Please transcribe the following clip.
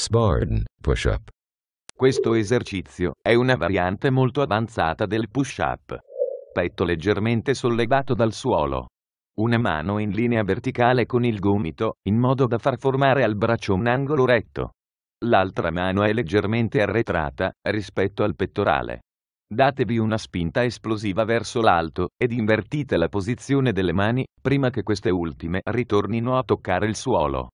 Spartan Push-Up. Questo esercizio è una variante molto avanzata del push-up. Petto leggermente sollevato dal suolo. Una mano in linea verticale con il gomito, in modo da far formare al braccio un angolo retto. L'altra mano è leggermente arretrata, rispetto al pettorale. Datevi una spinta esplosiva verso l'alto, ed invertite la posizione delle mani, prima che queste ultime ritornino a toccare il suolo.